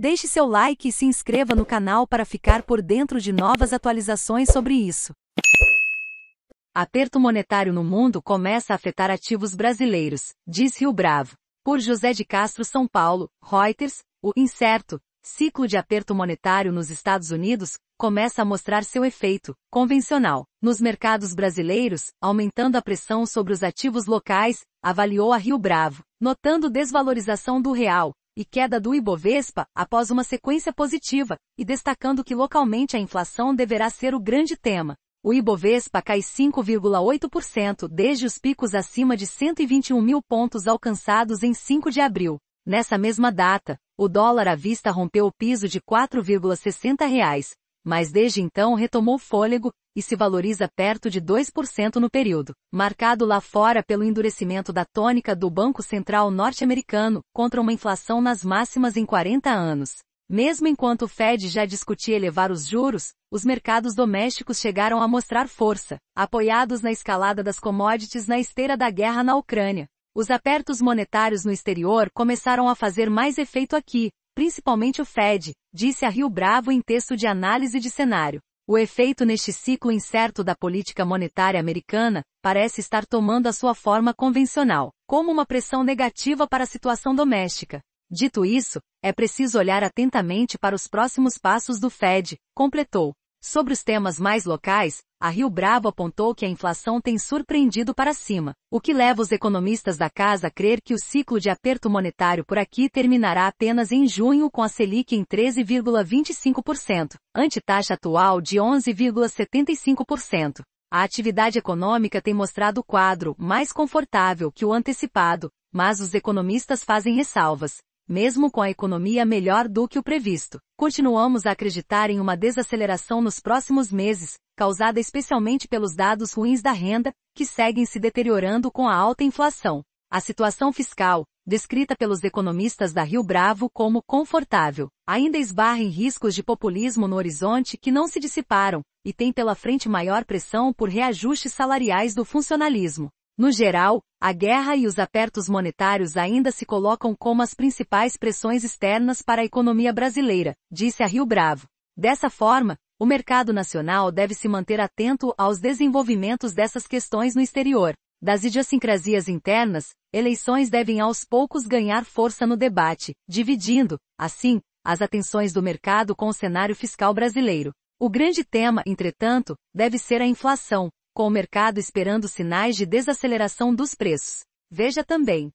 Deixe seu like e se inscreva no canal para ficar por dentro de novas atualizações sobre isso. Aperto monetário no mundo começa a afetar ativos brasileiros, diz Rio Bravo. Por José de Castro São Paulo, Reuters, o incerto ciclo de aperto monetário nos Estados Unidos começa a mostrar seu efeito convencional nos mercados brasileiros, aumentando a pressão sobre os ativos locais, avaliou a Rio Bravo, notando desvalorização do real, e queda do Ibovespa após uma sequência positiva, e destacando que localmente a inflação deverá ser o grande tema. O Ibovespa cai 5,8% desde os picos acima de 121 mil pontos alcançados em 5 de abril. Nessa mesma data, o dólar à vista rompeu o piso de R$ 4,60, mas desde então retomou fôlego e se valoriza perto de 2% no período, marcado lá fora pelo endurecimento da tônica do Banco Central norte-americano contra uma inflação nas máximas em 40 anos. Mesmo enquanto o Fed já discutia elevar os juros, os mercados domésticos chegaram a mostrar força, apoiados na escalada das commodities na esteira da guerra na Ucrânia. Os apertos monetários no exterior começaram a fazer mais efeito aqui, principalmente o Fed, disse a Rio Bravo em texto de análise de cenário. O efeito neste ciclo incerto da política monetária americana parece estar tomando a sua forma convencional, como uma pressão negativa para a situação doméstica. Dito isso, é preciso olhar atentamente para os próximos passos do Fed, completou. Sobre os temas mais locais, a Rio Bravo apontou que a inflação tem surpreendido para cima, o que leva os economistas da casa a crer que o ciclo de aperto monetário por aqui terminará apenas em junho com a Selic em 13,25%, ante taxa atual de 11,75%. A atividade econômica tem mostrado o quadro mais confortável que o antecipado, mas os economistas fazem ressalvas mesmo com a economia melhor do que o previsto, continuamos a acreditar em uma desaceleração nos próximos meses, causada especialmente pelos dados ruins da renda, que seguem se deteriorando com a alta inflação. A situação fiscal, descrita pelos economistas da Rio Bravo como confortável, ainda esbarra em riscos de populismo no horizonte que não se dissiparam, e tem pela frente maior pressão por reajustes salariais do funcionalismo. No geral, a guerra e os apertos monetários ainda se colocam como as principais pressões externas para a economia brasileira, disse a Rio Bravo. Dessa forma, o mercado nacional deve se manter atento aos desenvolvimentos dessas questões no exterior. Das idiosincrasias internas, eleições devem aos poucos ganhar força no debate, dividindo, assim, as atenções do mercado com o cenário fiscal brasileiro. O grande tema, entretanto, deve ser a inflação, com o mercado esperando sinais de desaceleração dos preços. Veja também.